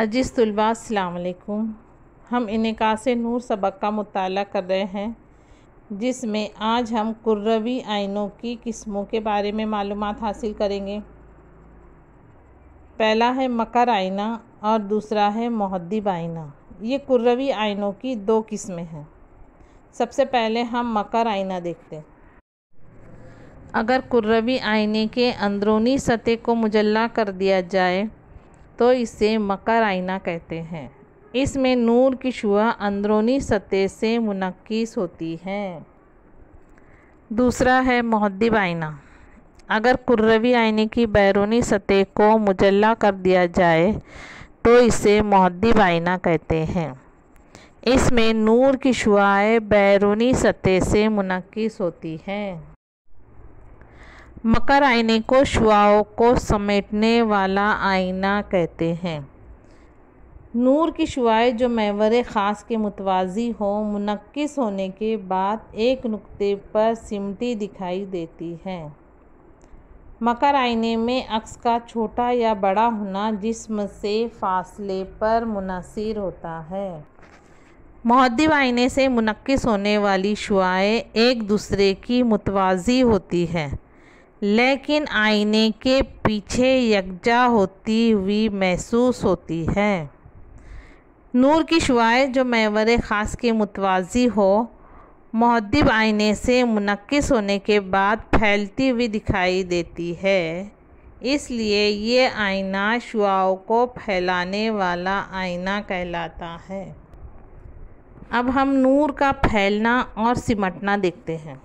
अजीज़ तलबा अलकुम हम इनकास नूर सबक का मताल कर रहे हैं जिसमें आज हम कुर्रवी आइनों की किस्मों के बारे में मालूम हासिल करेंगे पहला है मकर आइना और दूसरा है महदब आइना ये कुर्रवी आइनों की दो किस्में हैं सबसे पहले हम मकर आइना देखते हैं अगर कुर्रवी आईने के अंदरूनी सतह को मुजल्ला कर दिया जाए तो इसे मकर आईना कहते हैं इसमें नूर की शुआ अंदरूनी सतह से मुनक्स होती है दूसरा है महदब आईना अगर कुर्रवी आईने की बैरूनी सतह को मुजल्ला कर दिया जाए तो इसे महदब आईना कहते हैं इसमें नूर की शुआएँ बैरूनी सतह से मुनक्स होती हैं मकर आईने को शुआओं को समेटने वाला आईना कहते हैं नूर की शुआएँ जो मेवर ख़ास के मुतवाजी हो मुनकस होने के बाद एक नुक्ते पर सिमटी दिखाई देती है मकर आईने में अक्स का छोटा या बड़ा होना जिसम से फासले पर मुनसर होता है महदब आईने से मुनकस होने वाली शुआएँ एक दूसरे की मुतवाजी होती हैं लेकिन आईने के पीछे यकजा होती हुई महसूस होती है नूर की शुआ जो मेवर ख़ास के मुतवाज़ी हो महदब आईने से मुनक़स होने के बाद फैलती हुई दिखाई देती है इसलिए ये आईना शुआओं को फैलाने वाला आईना कहलाता है अब हम नूर का फैलना और सिमटना देखते हैं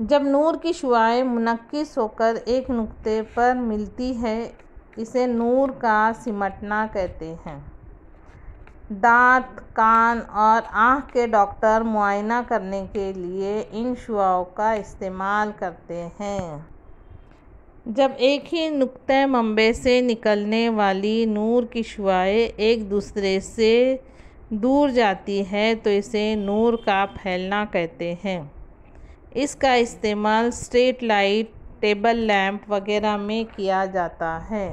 जब नूर की शुआएँ मुनकस होकर एक नुक्ते पर मिलती है इसे नूर का सिमटना कहते हैं दांत कान और आँख के डॉक्टर मुआयना करने के लिए इन शुआओं का इस्तेमाल करते हैं जब एक ही नुक्ते मंबे से निकलने वाली नूर की शुआएँ एक दूसरे से दूर जाती है तो इसे नूर का फैलना कहते हैं इसका इस्तेमाल स्ट्रीट लाइट टेबल लैंप वगैरह में किया जाता है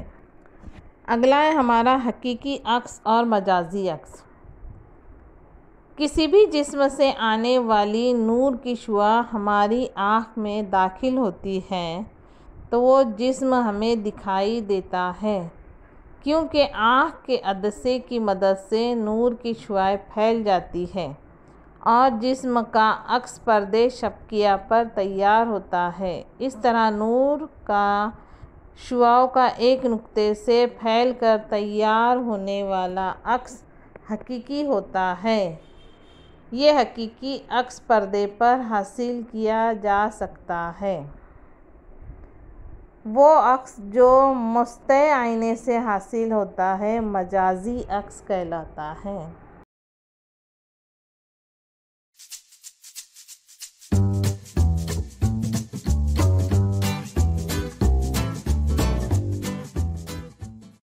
अगला है हमारा हकीकी अक्स और मजाजी अक्स किसी भी जिस्म से आने वाली नूर की शुआ हमारी आँख में दाखिल होती है तो वो जिस्म हमें दिखाई देता है क्योंकि आँख के अदसे की मदद से नूर की शुआ फैल जाती है और जिस्म का अक्स पर्दे शबकिया पर तैयार होता है इस तरह नूर का शुआओं का एक नुक्ते से फैल कर तैयार होने वाला अक्स हकीकी होता है ये हकीकी अक्स पर्दे पर हासिल किया जा सकता है वो अक्स जो मुस्त आईने से हासिल होता है मजाजी अक्स कहलाता है